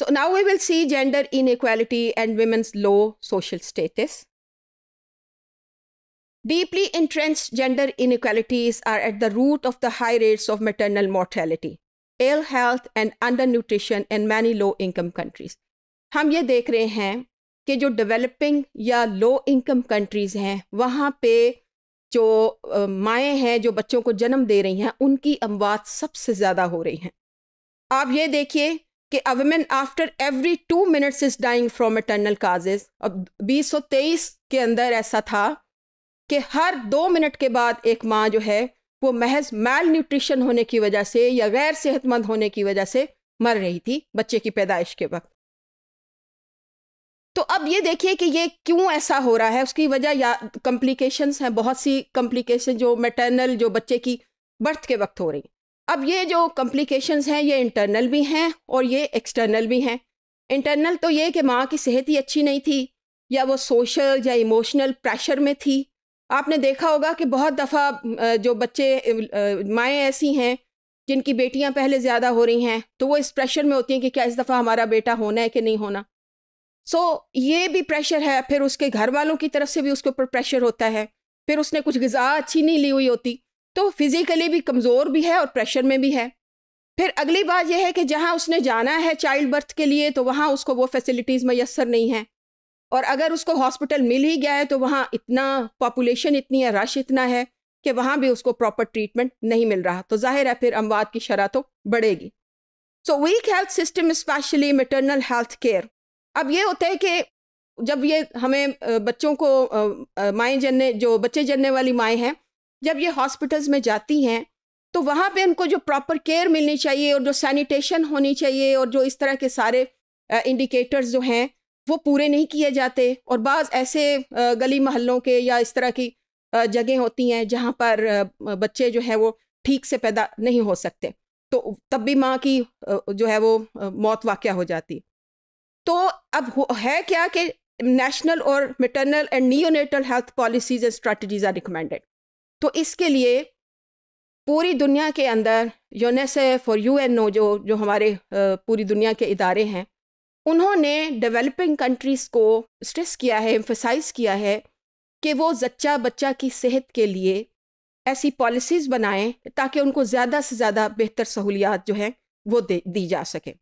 So now we will see gender inequality and women's low social status. Deeply entrenched gender inequalities are at the root of the high rates of maternal mortality, ill health and undernutrition in many low income countries. हम ये देख रहे हैं कि जो developing या low income countries हैं वहाँ पे जो माएँ हैं जो बच्चों को जन्म दे रही हैं उनकी अमवात सबसे ज़्यादा हो रही हैं आप ये देखिए कि a after every two minutes is dying from eternal causes अब तेईस के अंदर ऐसा था कि हर दो मिनट के बाद एक माँ जो है वो महज मैल न्यूट्रिशन होने की वजह से या गैर सेहतमंद होने की वजह से मर रही थी बच्चे की पैदाइश के वक्त तो अब ये देखिए कि ये क्यों ऐसा हो रहा है उसकी वजह या कॉम्प्लिकेशंस हैं बहुत सी कम्प्लिकेशन जो मेटर्नल जो बच्चे की बर्थ के वक्त हो रही अब ये जो कॉम्प्लिकेशंस हैं ये इंटरनल भी हैं और ये एक्सटर्नल भी हैं इंटरनल तो ये कि माँ की सेहत ही अच्छी नहीं थी या वो सोशल या इमोशनल प्रेशर में थी आपने देखा होगा कि बहुत दफ़ा जो बच्चे माएँ ऐसी हैं जिनकी बेटियाँ पहले ज़्यादा हो रही हैं तो वो इस प्रेशर में होती हैं कि क्या इस दफ़ा हमारा बेटा होना है कि नहीं होना सो so, ये भी प्रेशर है फिर उसके घर वालों की तरफ से भी उसके ऊपर प्रेशर होता है फिर उसने कुछ गज़ा अच्छी नहीं ली हुई होती तो फिजिकली भी कमज़ोर भी है और प्रेशर में भी है फिर अगली बात यह है कि जहाँ उसने जाना है चाइल्ड बर्थ के लिए तो वहाँ उसको वो फैसिलिटीज़ मैसर नहीं है और अगर उसको हॉस्पिटल मिल ही गया है तो वहाँ इतना पॉपुलेशन इतनी है रश इतना है कि वहाँ भी उसको प्रॉपर ट्रीटमेंट नहीं मिल रहा तो जाहिर है फिर अमवात की शरह तो बढ़ेगी so weak health system especially maternal health care अब ये होता है कि जब ये हमें बच्चों को माएँ जनने जो बच्चे जनने वाली माएँ हैं जब ये हॉस्पिटल्स में जाती हैं तो वहाँ पे उनको जो प्रॉपर केयर मिलनी चाहिए और जो सैनिटेशन होनी चाहिए और जो इस तरह के सारे इंडिकेटर्स जो हैं वो पूरे नहीं किए जाते और बाज़ ऐसे गली महलों के या इस तरह की जगह होती हैं जहाँ पर बच्चे जो है वो ठीक से पैदा नहीं हो सकते तो तब भी माँ की जो है वो मौत वाक़ हो जाती तो अब है क्या कि नेशनल और maternal and neonatal health policies and strategies are recommended तो इसके लिए पूरी दुनिया के अंदर यूनेसेफ और ओ जो जो हमारे पूरी दुनिया के इदारे हैं उन्होंने डेवलपिंग कंट्रीज़ को स्ट्रेस किया है एम्फोसाइज किया है कि वो जच्चा बच्चा की सेहत के लिए ऐसी पॉलिसीज़ बनाएं ताकि उनको ज़्यादा से ज़्यादा बेहतर सहूलियात जो हैं वो दे दी जा सके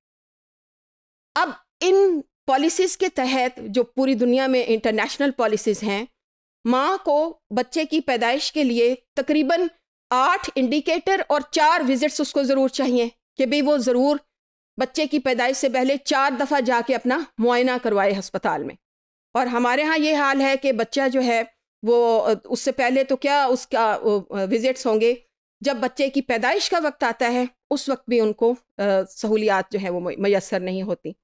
अब इन पॉलिसीज़ के तहत जो पूरी दुनिया में इंटरनेशनल पॉलिसीज़ हैं माँ को बच्चे की पैदाइश के लिए तकरीबन आठ इंडिकेटर और चार विजिट्स उसको ज़रूर चाहिए कि भाई वो ज़रूर बच्चे की पैदाइश से पहले चार दफ़ा जाके अपना मुआयना करवाए हस्पताल में और हमारे यहाँ ये हाल है कि बच्चा जो है वो उससे पहले तो क्या उसका विजिट्स होंगे जब बच्चे की पैदाइश का वक्त आता है उस वक्त भी उनको सहूलियात जो है वो मैसर नहीं होती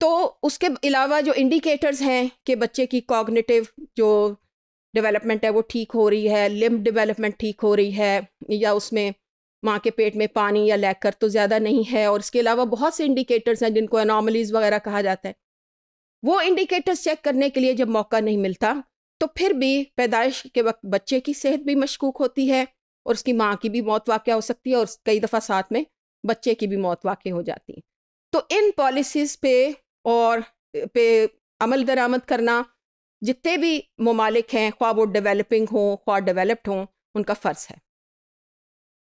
तो उसके अलावा जो इंडिकेटर्स हैं कि बच्चे की कॉग्निटिव जो डेवलपमेंट है वो ठीक हो रही है लिम्ब डेवलपमेंट ठीक हो रही है या उसमें माँ के पेट में पानी या लैकर तो ज़्यादा नहीं है और इसके अलावा बहुत से इंडिकेटर्स हैं जिनको अनोमलीज़ वगैरह कहा जाता है वो इंडिकेटर्स चेक करने के लिए जब मौका नहीं मिलता तो फिर भी पैदाइश के वक्त बच्चे की सेहत भी मशकूक होती है और उसकी माँ की भी मौत वाक़ हो सकती है और कई दफ़ा साथ में बच्चे की भी मौत वाक़ हो जाती है तो इन पॉलिसीज़ पे और पे अमल दरामद करना जितने भी ममालिक हैं ख्वा वो डेवलपिंग हों ख्वा डेवलप्ड हों उनका फ़र्ज़ है